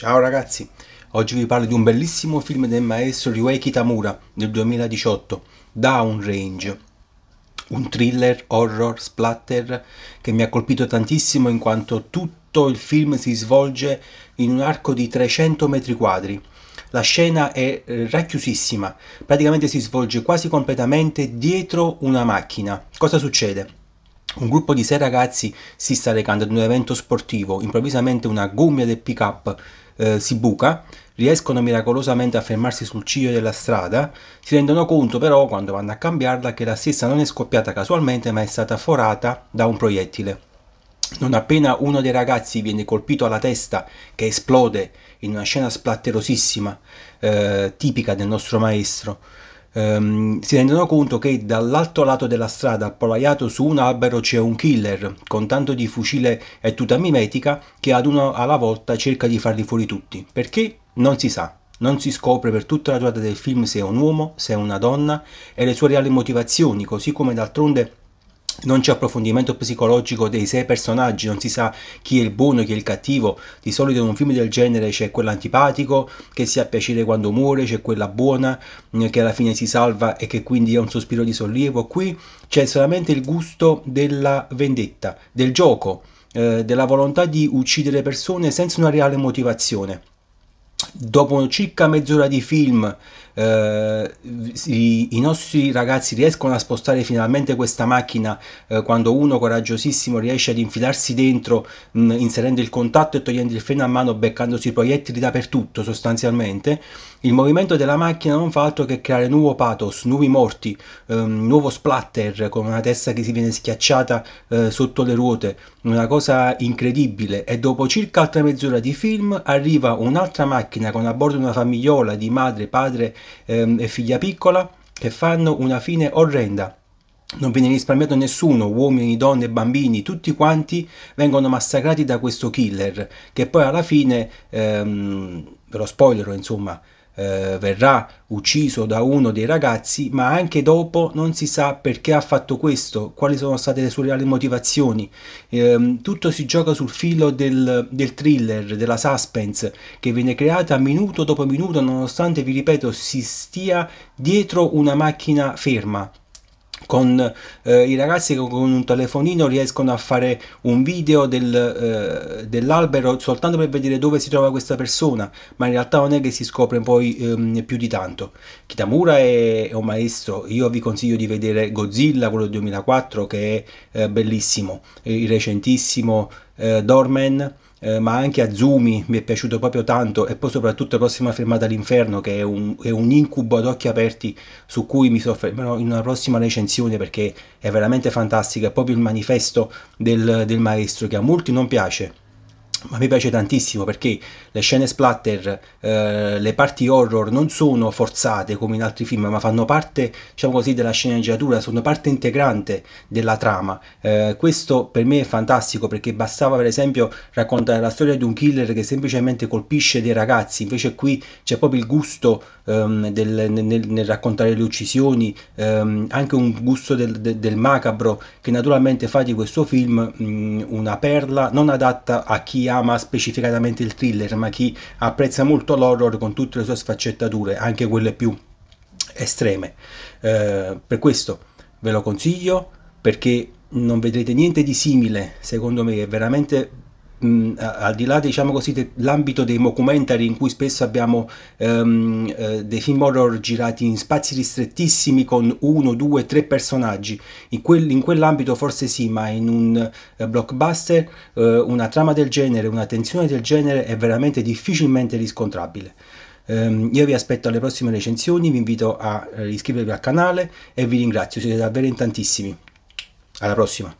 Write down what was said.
Ciao ragazzi, oggi vi parlo di un bellissimo film del maestro Ryuei Kitamura del 2018, Downrange, un thriller horror splatter che mi ha colpito tantissimo in quanto tutto il film si svolge in un arco di 300 metri quadri. La scena è eh, racchiusissima, praticamente si svolge quasi completamente dietro una macchina. Cosa succede? Un gruppo di sei ragazzi si sta recando ad un evento sportivo, improvvisamente una gommia del pick-up eh, si buca, riescono miracolosamente a fermarsi sul ciglio della strada, si rendono conto però quando vanno a cambiarla che la stessa non è scoppiata casualmente ma è stata forata da un proiettile. Non appena uno dei ragazzi viene colpito alla testa che esplode in una scena splatterosissima, eh, tipica del nostro maestro, ehm, si rendono conto che dall'altro lato della strada, appollaiato su un albero, c'è un killer con tanto di fucile e tuta mimetica che ad uno alla volta cerca di farli fuori tutti. Perché? Non si sa. Non si scopre per tutta la durata del film se è un uomo, se è una donna e le sue reali motivazioni, così come d'altronde non c'è approfondimento psicologico dei sei personaggi, non si sa chi è il buono, e chi è il cattivo. Di solito in un film del genere c'è quell'antipatico che si ha piacere quando muore, c'è quella buona mm, che alla fine si salva e che quindi è un sospiro di sollievo. Qui c'è solamente il gusto della vendetta, del gioco, eh, della volontà di uccidere persone senza una reale motivazione dopo circa mezz'ora di film eh, i, i, nostri ragazzi riescono a spostare finalmente questa macchina eh, quando uno coraggiosissimo riesce ad infilarsi dentro mh, inserendo il contatto e togliendo il freno a mano beccandosi i proiettili dappertutto sostanzialmente il movimento della macchina non fa altro che creare nuovo pathos, nuovi morti, ehm, nuovo splatter con una testa che si viene schiacciata eh, sotto le ruote, una cosa incredibile e dopo circa altra mezz'ora di film arriva un'altra macchina con a bordo una famigliola di madre, padre ehm, e figlia piccola che fanno una fine orrenda. Non viene risparmiato nessuno, uomini, donne, bambini, tutti quanti vengono massacrati da questo killer, che poi alla fine, ehm, ve lo spoilerò insomma, eh, verrà ucciso da uno dei ragazzi, ma anche dopo non si sa perché ha fatto questo, quali sono state le sue reali motivazioni. Eh, tutto si gioca sul filo del, del, thriller, della suspense che viene creata minuto dopo minuto, nonostante, vi ripeto, si stia dietro una macchina ferma con eh, i ragazzi che con un telefonino riescono a fare un video del, eh, dell'albero soltanto per vedere dove si trova questa persona, ma in realtà non è che si scopre poi ehm, più di tanto. Kitamura è, è, un maestro, io vi consiglio di vedere Godzilla, quello del 2004, che è eh, bellissimo, il recentissimo eh, Dorman eh, ma anche a Zumi mi è piaciuto proprio tanto e poi soprattutto la prossima fermata all'inferno che è un, è un, incubo ad occhi aperti su cui mi soffermerò in una prossima recensione perché è veramente fantastica, è proprio il manifesto del, del maestro che a molti non piace ma mi piace tantissimo perché le scene splatter, eh, le parti horror non sono forzate come in altri film, ma fanno parte, diciamo così, della sceneggiatura, sono parte integrante della trama. Eh, questo per me è fantastico perché bastava per esempio raccontare la storia di un killer che semplicemente colpisce dei ragazzi, invece qui c'è proprio il gusto ehm, del, nel, nel, raccontare le uccisioni, ehm, anche un gusto del, del, del, macabro che naturalmente fa di questo film mh, mm, una perla non adatta a chi ama specificatamente il thriller, ma chi apprezza molto l'horror con tutte le sue sfaccettature, anche quelle più estreme. Eh, per questo ve lo consiglio perché non vedrete niente di simile, secondo me, è veramente mh, al di là diciamo così dell'ambito dei documentari in cui spesso abbiamo um, eh, dei film horror girati in spazi ristrettissimi con uno, due, tre personaggi in, quel, in quell'ambito forse sì ma in un eh, blockbuster eh, una trama del genere una tensione del genere è veramente difficilmente riscontrabile ehm, io vi aspetto alle prossime recensioni, vi invito a eh, iscrivervi al canale e vi ringrazio, siete davvero in tantissimi. Alla prossima!